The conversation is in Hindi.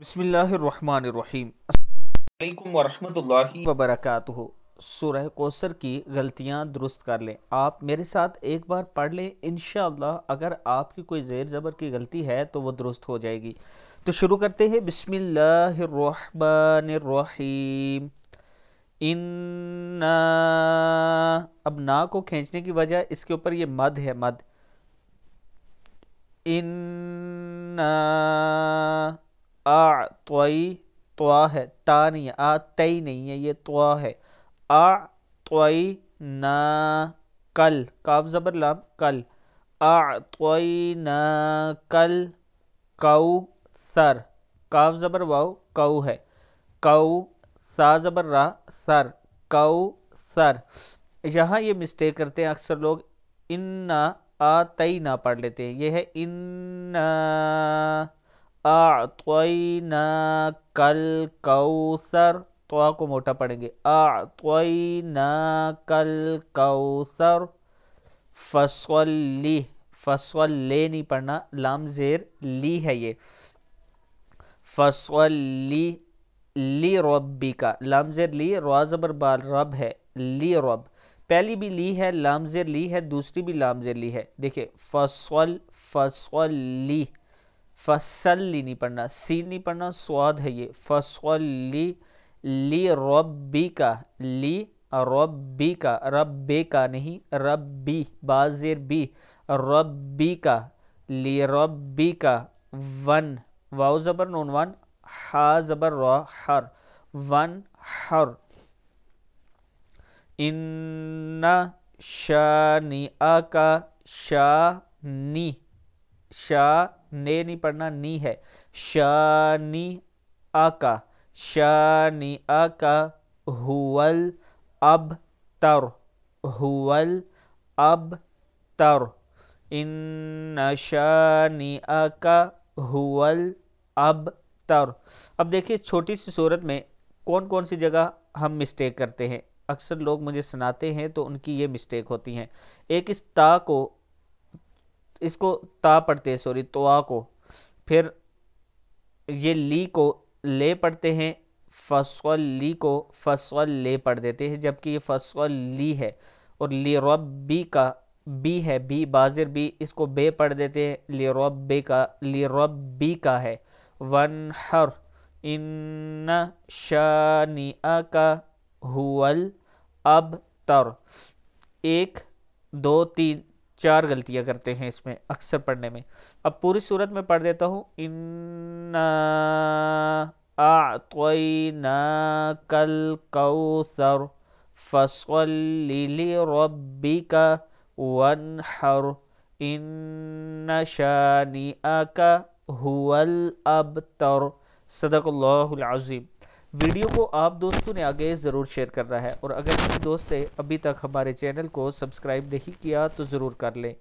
बसमीम वरहि वबरक सुरह कोसर की गलतियाँ दुरुस्त कर लें आप मेरे साथ एक बार पढ़ लें इन अगर आपकी कोई ज़ेर ज़बर की गलती है तो वह दुरुस्त हो जाएगी तो शुरू करते हैं बसमीम इन अब ना को खींचने की वजह इसके ऊपर ये मद है मद इन्ना आ त्वई त्वा है ता नहीं है आ तई नहीं है ये त्वा है आ त्वई न कल काफ ज़बर लाम कल आ त्वई न कल कऊ सर काफ ज़बर वाऊ कऊ है कऊ सा ज़बर रा सर कऊ सर यहाँ ये मिस्टेक करते हैं अक्सर लोग इन्ना आ तई ना पढ़ लेते हैं ये है इन्ना आतना कल कौसर तो को मोटा पढ़ेंगे आतना कल कौसर फसवली फसवल ले नहीं पढ़ना लाम जेर ली है ये फसवली ली रबी का लाम जेर ली रोजबर बाल रब है ली रब पहली भी ली है लाम जेर ली है दूसरी भी लाम जेर ली है देखिए फसवल फसवली ली नहीं पढ़ना सी नहीं पढ़ना स्वाद है ये फसली ली रबी का ली रबी का रब्बे का नहीं रबी बाजिर बी रबी का ली रबी का वन वाउ ज़बर नोन वन हा ज़बर रो हर वन हर इन्ना शानी आ का शानी श ने नहीं पढ़ना नी है नी आ का नी आ का हुवल अब तर हुवल अब तर इन नी आ का हुवल अब तर अब देखिए छोटी सी सूरत में कौन कौन सी जगह हम मिस्टेक करते हैं अक्सर लोग मुझे सुनाते हैं तो उनकी ये मिस्टेक होती हैं एक इस ता को इसको ता पढ़ते हैं सॉरी तोआ को फिर ये ली को ले पढ़ते हैं फसल ली को फसल ले पढ़ देते हैं जबकि ये फसल ली है और ली रबी का बी है बी बाजिर बी इसको बे पढ़ देते हैं ली रबी का ली रबी का है वन हर इन शानिया का हुल अब तर एक दो तीन चार गलतियां करते हैं इसमें अक्सर पढ़ने में अब पूरी सूरत में पढ़ देता हूँ आई न कल कौसर फसली रबी का वन हर इन शानी का हुल अब तर सदक वीडियो को आप दोस्तों ने आगे ज़रूर शेयर करना है और अगर किसी दोस्त ने अभी तक हमारे चैनल को सब्सक्राइब नहीं किया तो ज़रूर कर लें